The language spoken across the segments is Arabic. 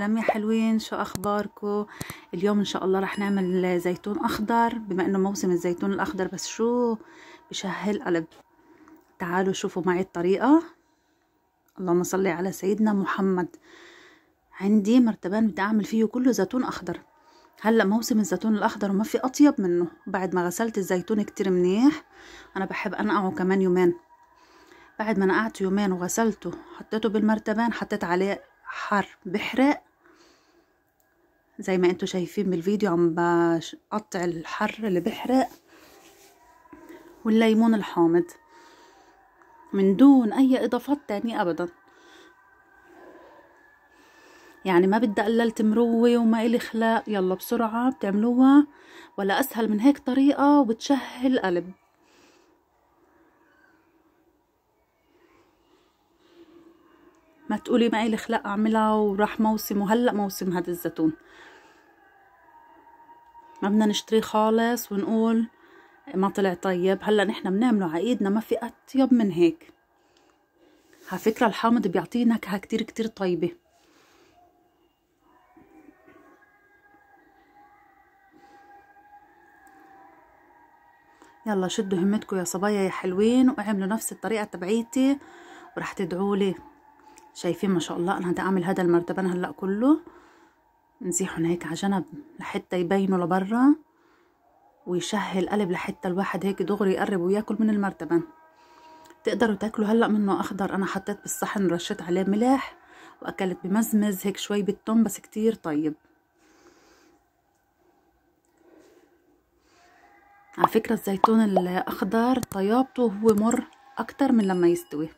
العالم يا حلوين شو اخباركو اليوم ان شاء الله رح نعمل زيتون اخضر بما انه موسم الزيتون الاخضر بس شو بشهل قلب تعالوا شوفوا معي الطريقه اللهم صل على سيدنا محمد عندي مرتبان بدي اعمل فيه كله زيتون اخضر هلا موسم الزيتون الاخضر وما في اطيب منه بعد ما غسلت الزيتون كتير منيح انا بحب انقعه كمان يومين بعد ما نقعته يومين وغسلته حطيته بالمرتبان حطيت عليه حر بحرق زي ما انتم شايفين بالفيديو عم بقطع الحر اللي بحرق والليمون الحامض من دون اي اضافات تانية ابدا يعني ما بدي قللت مروة وما إلي خلاق يلا بسرعة بتعملوها ولا أسهل من هيك طريقة وبتشهي القلب ما تقولي ما إلي خلاق أعملها وراح موسم وهلأ موسم هذا الزيتون ما بدنا نشتريه خالص ونقول ما طلع طيب هلا نحن بنعمله على ايدنا ما في اطيب من هيك على فكره الحامض بيعطيه نكهه كتير كتير طيبه يلا شدوا همتكم يا صبايا يا حلوين واعملوا نفس الطريقه تبعيتي ورح تدعوا لي شايفين ما شاء الله انا بدي اعمل هذا المرتبان هلا كله نزيحهم هيك على جنب لحتى يبينوا لبرا ويشهي القلب لحتى الواحد هيك دغري يقرب وياكل من المرتبان تقدروا تاكلوا هلا منه اخضر انا حطيت بالصحن رشيت عليه ملح واكلت بمزمز هيك شوي بالتم بس كتير طيب على فكرة الزيتون الأخضر طيابته هو مر أكتر من لما يستوي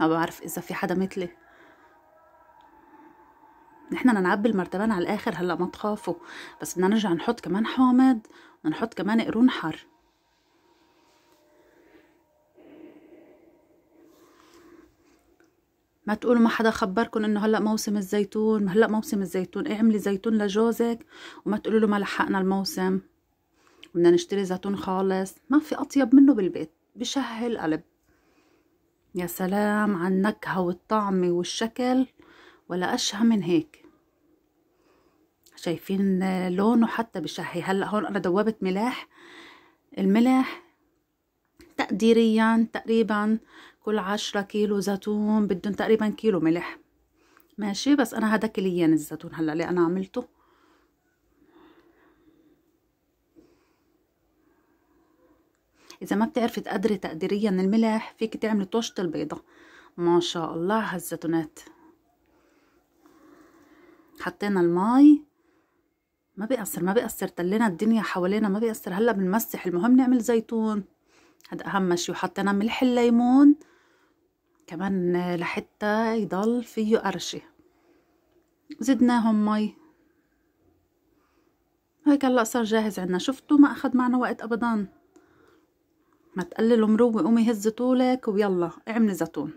ما بعرف إذا في حدا مثلي ان احنا نعبي المرتبان على الاخر هلا ما تخافوا بس بدنا نرجع نحط كمان حامض ونحط كمان قرون حر ما تقولوا ما حدا خبركم انه هلا موسم الزيتون هلا موسم الزيتون اعملي زيتون لجوزك وما تقولوا له ما لحقنا الموسم بدنا نشتري زيتون خالص ما في اطيب منه بالبيت بشهي القلب يا سلام على النكهه والطعم والشكل ولا اشهى من هيك شايفين لونه حتى بشهي هلا هون انا دوبت ملاح الملح تقديريا تقريبا كل عشرة كيلو زيتون بدهم تقريبا كيلو ملح ماشي بس انا هذا كليان الزيتون هلا اللي انا عملته اذا ما بتعرفي تقدري تقديريا الملح فيك تعملي طوشه البيضة ما شاء الله هالزيتونات حطينا المي ما بيأثر ما بيأثر تلينا الدنيا حوالينا ما بيأثر هلا بنمسح المهم نعمل زيتون هذا أهم شي وحطينا ملح الليمون كمان لحتى يضل فيه قرشة زدناهم مي هيك هلا صار جاهز عندنا شفتوا ما أخد معنا وقت أبدا ما تقللوا مروق قومي هز طولك ويلا اعملي زيتون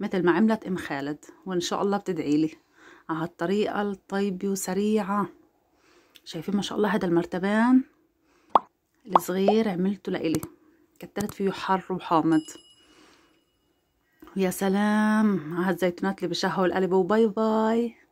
مثل ما عملت ام خالد وان شاء الله بتدعيلي على الطريقة الطيبة وسريعة شايفين ما شاء الله هذا المرتبان الصغير عملته لإلي كترت فيه حر وحامض ويا سلام على الزيتونات اللي بشهوا القلب وباي باي